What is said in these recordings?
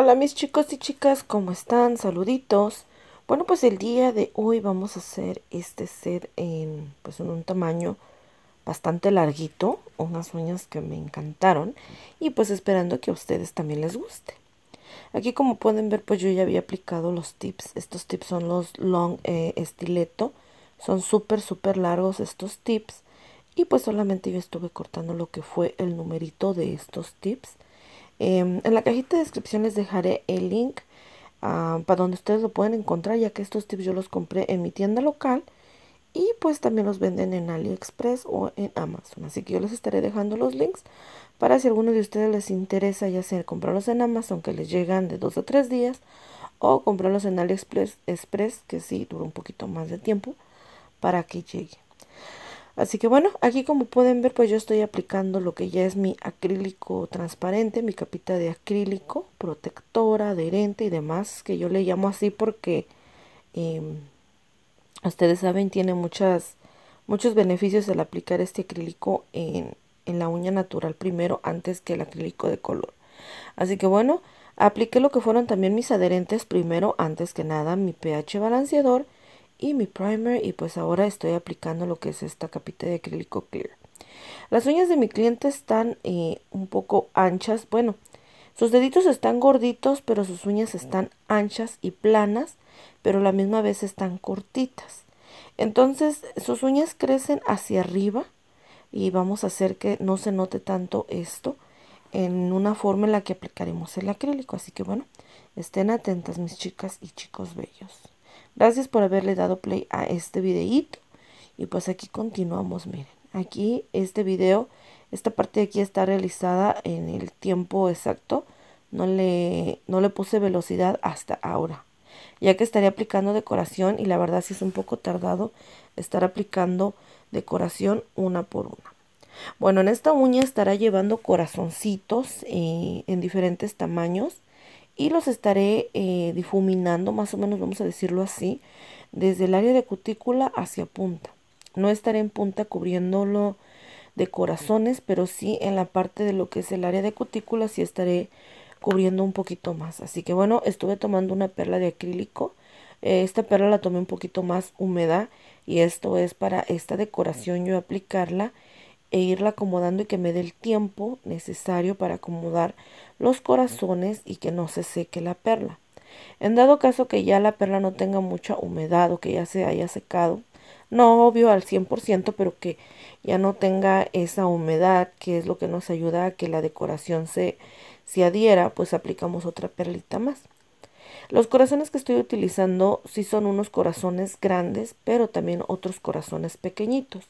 Hola mis chicos y chicas, ¿cómo están? Saluditos. Bueno, pues el día de hoy vamos a hacer este set en, pues, en un tamaño bastante larguito, unas uñas que me encantaron y pues esperando que a ustedes también les guste. Aquí como pueden ver, pues yo ya había aplicado los tips. Estos tips son los long eh, estileto. Son súper, súper largos estos tips. Y pues solamente yo estuve cortando lo que fue el numerito de estos tips Em, en la cajita de descripción les dejaré el link ah, para donde ustedes lo pueden encontrar, ya que estos tips yo los compré en mi tienda local y pues también los venden en AliExpress o en Amazon. Así que yo les estaré dejando los links para si a alguno de ustedes les interesa, ya sea comprarlos en Amazon, que les llegan de 2 a 3 días, o comprarlos en AliExpress, que sí dura un poquito más de tiempo para que llegue. Así que bueno, aquí como pueden ver, pues yo estoy aplicando lo que ya es mi acrílico transparente, mi capita de acrílico, protectora, adherente y demás, que yo le llamo así porque em, ustedes saben, tiene muchas, muchos beneficios el aplicar este acrílico en, en la uña natural primero antes que el acrílico de color. Así que bueno, apliqué lo que fueron también mis adherentes primero, antes que nada mi pH balanceador, y mi primer y pues ahora estoy aplicando lo que es esta capita de acrílico clear. Las uñas de mi cliente están eh, un poco anchas, bueno, sus deditos están gorditos, pero sus uñas están anchas y planas, pero a la misma vez están cortitas. Entonces sus uñas crecen hacia arriba y vamos a hacer que no se note tanto esto en una forma en la que aplicaremos el acrílico. Así que bueno, estén atentas mis chicas y chicos bellos. Gracias por haberle dado play a este videito. Y pues aquí continuamos, miren. Aquí este video, esta parte de aquí está realizada en el tiempo exacto. No le, no le puse velocidad hasta ahora. Ya que estaré aplicando decoración y la verdad sí es un poco tardado estar aplicando decoración una por una. Bueno, en esta uña estará llevando corazoncitos eh, en diferentes tamaños y los estaré eh, difuminando, más o menos vamos a decirlo así, desde el área de cutícula hacia punta. No estaré en punta cubriéndolo de corazones, pero sí en la parte de lo que es el área de cutícula sí estaré cubriendo un poquito más. Así que bueno, estuve tomando una perla de acrílico. Eh, esta perla la tomé un poquito más húmeda y esto es para esta decoración yo aplicarla e irla acomodando y que me dé el tiempo necesario para acomodar los corazones y que no se seque la perla. En dado caso que ya la perla no tenga mucha humedad o que ya se haya secado, no obvio al 100%, pero que ya no tenga esa humedad, que es lo que nos ayuda a que la decoración se, adhiera, pues aplicamos otra perlita más. Los corazones que estoy utilizando sí son unos corazones grandes, pero también otros corazones pequeñitos.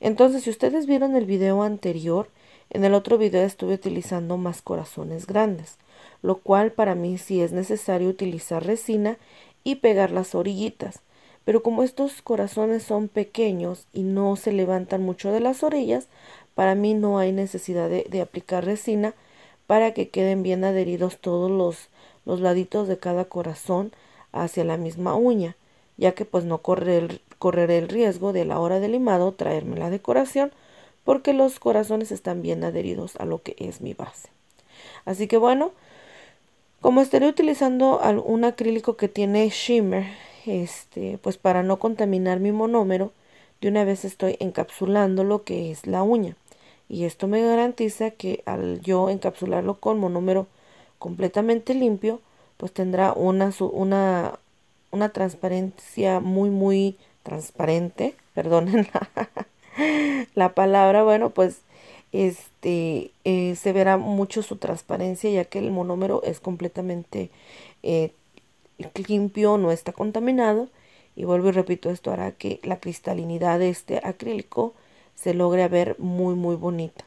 Entonces, si ustedes vieron el video anterior, en el otro video estuve utilizando más corazones grandes, lo cual para mí sí es necesario utilizar resina y pegar las orillitas. Pero como estos corazones son pequeños y no se levantan mucho de las orillas, para mí no hay necesidad de, aplicar resina para que queden bien adheridos todos los, los laditos de cada corazón hacia la misma uña, ya que pues no corre el correré el riesgo de la hora de limado traerme la decoración porque los corazones están bien adheridos a lo que es mi base. Así que bueno, como estaré utilizando un acrílico que tiene shimmer, este, pues para no contaminar mi monómero, de una vez estoy encapsulando lo que es la uña. Y esto me garantiza que al yo encapsularlo con monómero completamente limpio, pues tendrá una, una, una transparencia muy, muy transparente, perdonen la, palabra, bueno, pues este, eh, se verá mucho su transparencia ya que el monómero es completamente eh, limpio, no está contaminado y vuelvo y repito, esto hará que la cristalinidad de este acrílico se logre ver muy muy bonita.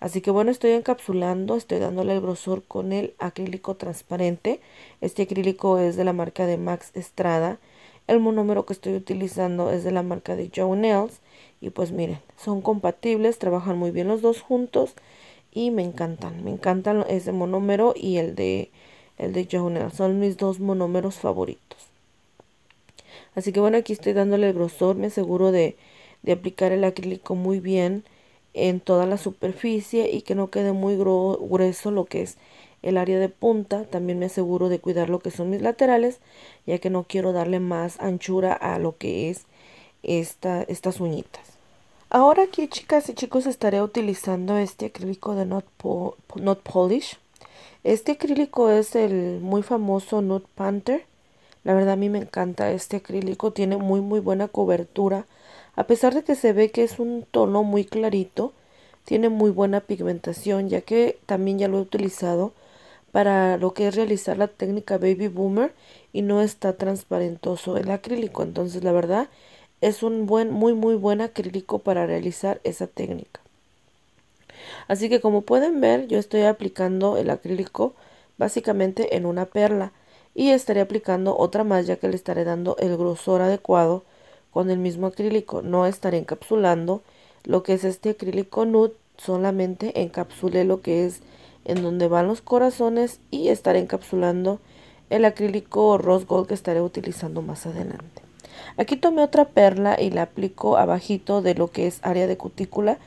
Así que bueno, estoy encapsulando, estoy dándole el grosor con el acrílico transparente. Este acrílico es de la marca de Max Estrada el monómero que estoy utilizando es de la marca de Joe Nails. Y pues miren, son compatibles, trabajan muy bien los dos juntos. Y me encantan, me encantan ese monómero y el de, el de Joe Nails. Son mis dos monómeros favoritos. Así que bueno, aquí estoy dándole el grosor. Me aseguro de, de aplicar el acrílico muy bien en toda la superficie y que no quede muy grueso lo que es el área de punta, también me aseguro de cuidar lo que son mis laterales, ya que no quiero darle más anchura a lo que es esta, estas uñitas. Ahora aquí chicas y chicos estaré utilizando este acrílico de Not, Not Polish. Este acrílico es el muy famoso Nude Panther. La verdad a mí me encanta este acrílico, tiene muy muy buena cobertura. A pesar de que se ve que es un tono muy clarito, tiene muy buena pigmentación ya que también ya lo he utilizado para lo que es realizar la técnica baby boomer y no está transparentoso el acrílico. Entonces la verdad es un buen, muy muy buen acrílico para realizar esa técnica. Así que como pueden ver yo estoy aplicando el acrílico básicamente en una perla y estaré aplicando otra más ya que le estaré dando el grosor adecuado con el mismo acrílico. No estaré encapsulando lo que es este acrílico nude, solamente encapsule lo que es en donde van los corazones y estaré encapsulando el acrílico rose gold que estaré utilizando más adelante. Aquí tomé otra perla y la aplico abajito de lo que es área de cutícula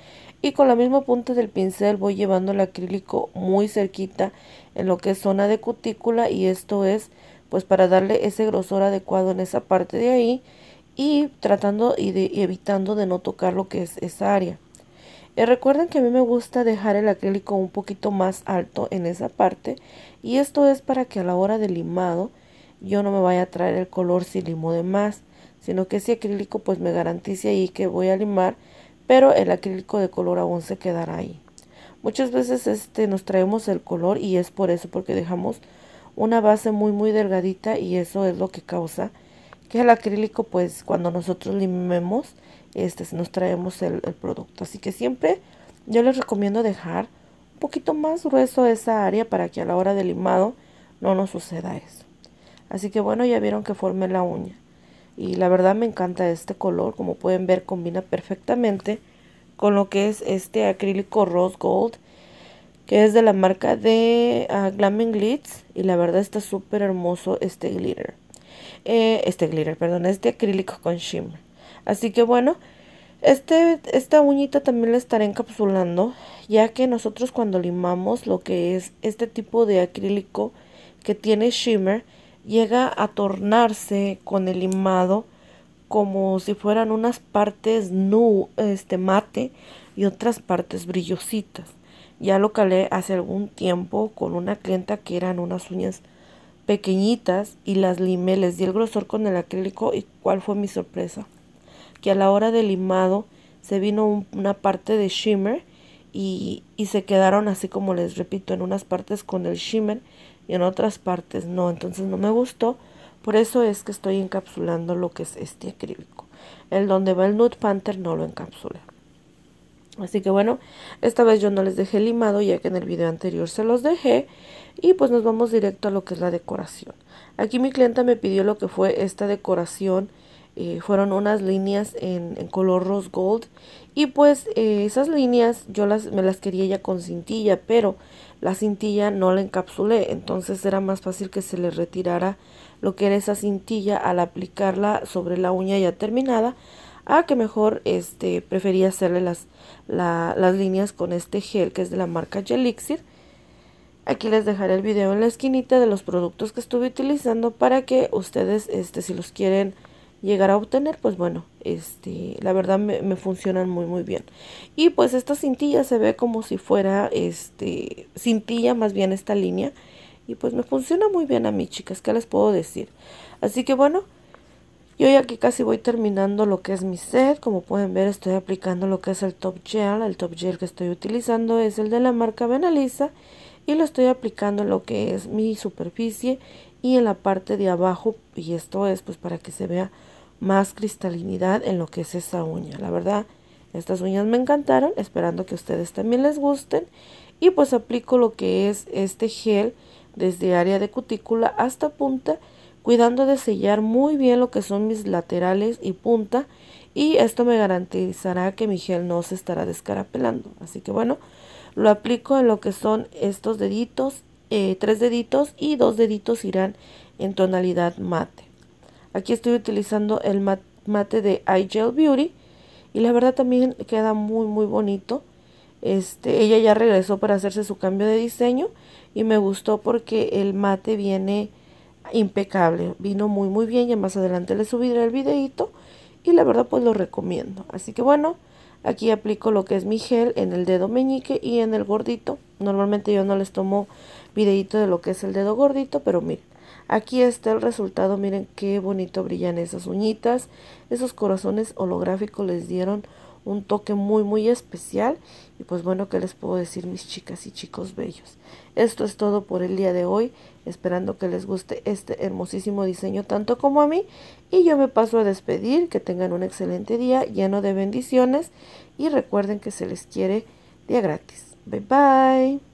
y con la misma punta del pincel voy llevando el acrílico muy cerquita en lo que es zona de cutícula y esto es pues para darle ese grosor adecuado en esa parte de ahí y tratando y, de, y evitando de no tocar lo que es esa área. Eh, recuerden que a mí me gusta dejar el acrílico un poquito más alto en esa parte. Y esto es para que a la hora de limado yo no me vaya a traer el color si limo de más. Sino que ese acrílico pues me garantice ahí que voy a limar. Pero el acrílico de color aún se quedará ahí. Muchas veces este, nos traemos el color y es por eso, porque dejamos una base muy muy delgadita y eso es lo que causa que el acrílico pues cuando nosotros limemos este, nos traemos el, producto. Así que siempre yo les recomiendo dejar un poquito más grueso esa área para que a la hora de limado no nos suceda eso. Así que bueno, ya vieron que formé la uña. Y la verdad me encanta este color, como pueden ver combina perfectamente con lo que es este acrílico Rose Gold, que es de la marca de glaming ah, Glamming Glitz. Y la verdad está súper hermoso este glitter. Eh, este glitter, perdón, este acrílico con shimmer. Así que bueno, este, esta uñita también la estaré encapsulando, ya que nosotros cuando limamos lo que es este tipo de acrílico que tiene shimmer, llega a tornarse con el limado como si fueran unas partes nu, este mate y otras partes brillositas. Ya lo calé hace algún tiempo con una clienta que eran unas uñas pequeñitas y las limé, les di el grosor con el acrílico y cuál fue mi sorpresa que a la hora del limado se vino una parte de shimmer y, se quedaron así como les repito, en unas partes con el shimmer y en otras partes no, entonces no me gustó. Por eso es que estoy encapsulando lo que es este acrílico. El donde va el Nude Panther no lo encapsula. Así que bueno, esta vez yo no les dejé limado ya que en el video anterior se los dejé. Y pues nos vamos directo a lo que es la decoración. Aquí mi clienta me pidió lo que fue esta decoración eh, fueron unas líneas en, color rose gold y pues eh, esas líneas yo las, me las quería ya con cintilla pero la cintilla no la encapsulé entonces era más fácil que se le retirara lo que era esa cintilla al aplicarla sobre la uña ya terminada a que mejor este prefería hacerle las, las líneas con este gel que es de la marca Gelixir Aquí les dejaré el video en la esquinita de los productos que estuve utilizando para que ustedes, este, si los quieren llegar a obtener, pues bueno, este, la verdad me, funcionan muy muy bien. Y pues esta cintilla se ve como si fuera, este, cintilla más bien esta línea. Y pues me funciona muy bien a mí, chicas, ¿qué les puedo decir? Así que bueno, yo ya aquí casi voy terminando lo que es mi set. Como pueden ver, estoy aplicando lo que es el top gel. El top gel que estoy utilizando es el de la marca Benalisa. Y lo estoy aplicando en lo que es mi superficie y en la parte de abajo. Y esto es pues para que se vea más cristalinidad en lo que es esa uña. La verdad, estas uñas me encantaron, esperando que ustedes también les gusten. Y pues aplico lo que es este gel desde área de cutícula hasta punta, cuidando de sellar muy bien lo que son mis laterales y punta. Y esto me garantizará que mi gel no se estará descarapelando. Así que bueno, lo aplico en lo que son estos deditos, eh, tres deditos y dos deditos irán en tonalidad mate. Aquí estoy utilizando el mate de iGel Beauty. Y la verdad también queda muy muy bonito. Este, ella ya regresó para hacerse su cambio de diseño. Y me gustó porque el mate viene impecable. Vino muy muy bien. Ya más adelante le subiré el videito. Y la verdad pues lo recomiendo. Así que bueno. Aquí aplico lo que es mi gel en el dedo meñique y en el gordito. Normalmente yo no les tomo videito de lo que es el dedo gordito, pero miren. Aquí está el resultado, miren qué bonito brillan esas uñitas. Esos corazones holográficos les dieron un toque muy muy especial. Y pues bueno, ¿qué les puedo decir mis chicas y chicos bellos? Esto es todo por el día de hoy, esperando que les guste este hermosísimo diseño tanto como a mí. Y yo me paso a despedir, que tengan un excelente día lleno de bendiciones y recuerden que se les quiere día gratis. Bye bye.